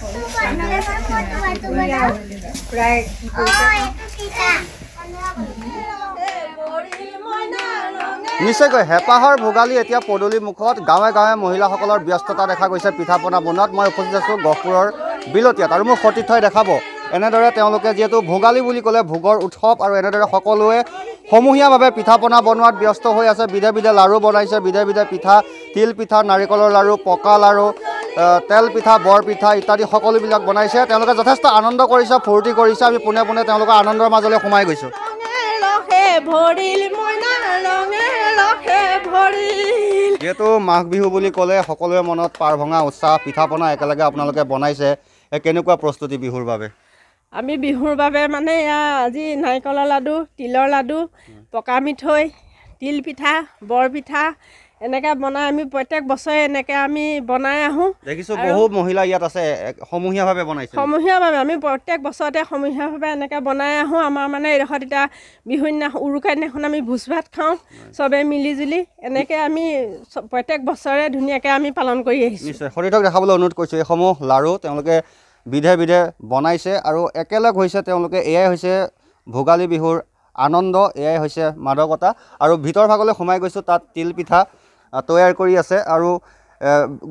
নিশ্চয়কৈ হেঁপাহৰ ভোগালী এতিয়া পদূলি মুখত গাঁৱে গাঁৱে মহিলাসকলৰ ব্যস্ততা দেখা গৈছে পিঠা পনা বনোৱাত মই উপস্থিত আছোঁ গহপুৰৰ বিলতীয়াত আৰু মোক সতীৰ্থই দেখাব এনেদৰে তেওঁলোকে যিহেতু ভোগালী বুলি ক'লে ভোগৰ উৎসৱ আৰু এনেদৰে সকলোৱে সমূহীয়াভাৱে পিঠা পনা বনোৱাত ব্যস্ত হৈ আছে বিধে বিধে লাড়ু বনাইছে বিধে বিধে পিঠা তিল পিঠা নাৰিকলৰ লাড়ু পকা লাড়ু তেল পিঠা বৰপিঠা ইত্যাদি সকলোবিলাক বনাইছে তেওঁলোকে যথেষ্ট আনন্দ কৰিছে ফূৰ্তি কৰিছে আমি পোনে পোনে তেওঁলোকৰ আনন্দৰ মাজলৈ সোমাই গৈছোঁ যিহেতু মাঘ বিহু বুলি ক'লে সকলোৰে মনত পাৰ ভঙা উৎসাহ পিঠা পনা একেলগে আপোনালোকে বনাইছে কেনেকুৱা প্ৰস্তুতি বিহুৰ বাবে আমি বিহুৰ বাবে মানে এয়া আজি নাৰিকলৰ লাডু তিলৰ লাডু পকা মিঠৈ তিলপিঠা বৰপিঠা এনেকে বনাই আমি প্ৰত্যেক বছৰে এনেকে আমি বনাই আহোঁ দেখিছোঁ বহু মহিলা ইয়াত আছে সমূহীয়াভাৱে বনাইছে সমূহীয়াভাৱে আমি প্ৰত্যেক বছৰতে সমূহীয়াভাৱে এনেকে বনাই আহোঁ আমাৰ মানে এইডোখৰত এতিয়া বিহু দিনা উৰুকা দিনাখন আমি ভোজ ভাত খাওঁ চবে জুলি এনেকে আমি প্ৰত্যেক বছৰে ধুনীয়াকে আমি পালন কৰি আহিছোঁ নিশ্চয় শৰীৰক দেখাবলৈ অনুৰোধ কৰিছোঁ এইসমূহ লাড়ু তেওঁলোকে বিধে বিধে বনাইছে আৰু একেলগ হৈছে তেওঁলোকে এয়াই হৈছে ভোগালী বিহুৰ আনন্দ এয়াই হৈছে মাদকতা আৰু ভিতৰ ভাগলৈ সোমাই গৈছোঁ তাত তিলপিঠা তৈয়াৰ কৰি আছে আৰু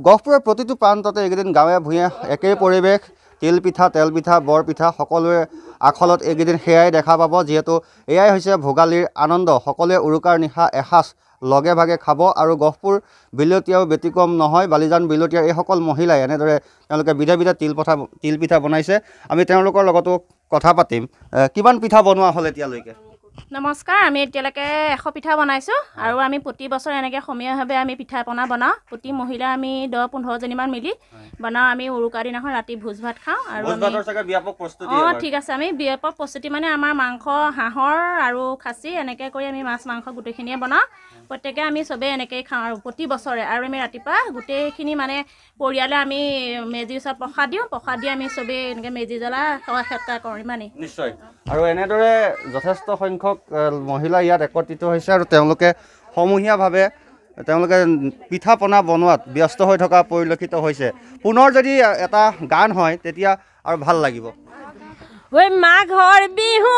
গহপুৰৰ প্ৰতিটো প্ৰান্ততে এইকেইদিন গাঁৱে ভূঞে একেই পৰিৱেশ তিলপিঠা তেলপিঠা বৰপিঠা সকলোৱে আখলত এইকেইদিন সেয়াই দেখা পাব যিহেতু এয়াই হৈছে ভোগালীৰ আনন্দ সকলোৱে উৰুকাৰ নিশা এসাঁজ লগে ভাগে খাব আৰু গহপুৰ বিলতীয়াও ব্যতিক্ৰম নহয় বালিজান বিলতীয়াৰ এইসকল মহিলাই এনেদৰে তেওঁলোকে বিধে বিধে তিল তিলপঠা তিলপিঠা বনাইছে আমি তেওঁলোকৰ লগতো কথা পাতিম কিমান পিঠা বনোৱা হ'ল এতিয়ালৈকে নমস্কাৰ আমি এতিয়ালৈকে এশ পিঠা বনাইছোঁ আৰু আমি প্ৰতি বছৰে এনেকৈ সমীয়াভাৱে আমি পিঠা পনা বনাওঁ প্ৰতি মহিলা আমি দহ পোন্ধৰজনীমান মিলি বনাওঁ আমি উৰুকা দিনাখন ৰাতি ভোজ ভাত খাওঁ আৰু অঁ ঠিক আছে আমি ব্যাপক প্ৰস্তুতি মানে আমাৰ মাংস হাঁহৰ আৰু খাচী এনেকৈ কৰি আমি মাছ মাংস গোটেইখিনিয়ে বনাওঁ প্ৰত্যেকে আমি চবেই এনেকৈয়ে খাওঁ আৰু প্ৰতি বছৰে আৰু আমি ৰাতিপুৱা গোটেইখিনি মানে পৰিয়ালে আমি মেজি ওচৰত প্ৰসাদ দিওঁ প্ৰসাদ দি আমি চবেই এনেকৈ মেজি জ্বলা সেৱা সৎকাৰ কৰিম মানে নিশ্চয় আৰু এনেদৰে যথেষ্ট সংখ্যক সংখ্যক মহিলা ইয়াত একত্ৰিত হৈছে আৰু তেওঁলোকে সমূহীয়াভাৱে তেওঁলোকে পিঠা পনা বনোৱাত ব্যস্ত হৈ থকা পৰিলক্ষিত হৈছে পুনৰ যদি এটা গান হয় তেতিয়া আৰু ভাল লাগিব মাঘৰ বিহু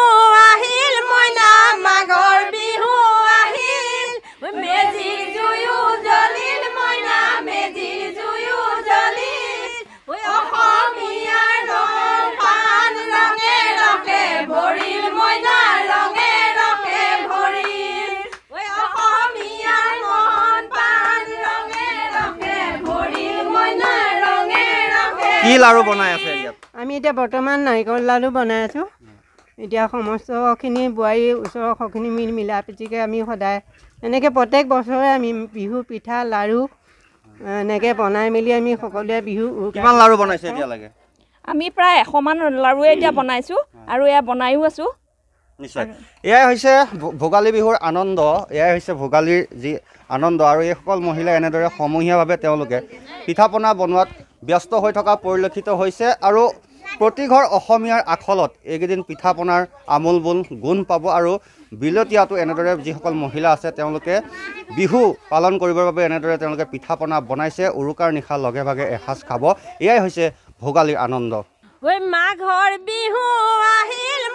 আহিল মইনা মাঘৰ বিহু কি লাড়ু বনাই আছে আমি এতিয়া বৰ্তমান নাৰিকল লাড়ু বনাই আছোঁ এতিয়া সমস্তখিনি বোৱাৰী ওচৰৰ সখিনি মিল মিলা প্ৰীতিকে আমি সদায় এনেকৈ প্ৰত্যেক বছৰে আমি বিহু পিঠা লাড়ু এনেকৈ বনাই মেলি আমি সকলোৱে বিহু কিমান লাড়ু বনাইছে এতিয়ালৈকে আমি প্ৰায় এশমান লাড়ুৱে এতিয়া বনাইছোঁ আৰু এয়া বনায়ো আছোঁ নিশ্চয় এয়াই হৈছে ভোগালী বিহুৰ আনন্দ এয়াই হৈছে ভোগালীৰ যি আনন্দ আৰু এইসকল মহিলাই এনেদৰে সমূহীয়াভাৱে তেওঁলোকে পিঠা পনা বনোৱাত ব্যস্ত হৈ থকা পৰিলক্ষিত হৈছে আৰু প্ৰতিঘৰ অসমীয়াৰ আখলত এইকেইদিন পিঠা পনাৰ আমোল বোল গুণ পাব আৰু বিলতীয়াটো এনেদৰে যিসকল মহিলা আছে তেওঁলোকে বিহু পালন কৰিবৰ বাবে এনেদৰে তেওঁলোকে পিঠা পনা বনাইছে উৰুকাৰ নিশা লগে ভাগে এসাঁজ খাব এয়াই হৈছে ভোগালীৰ আনন্দ আহিল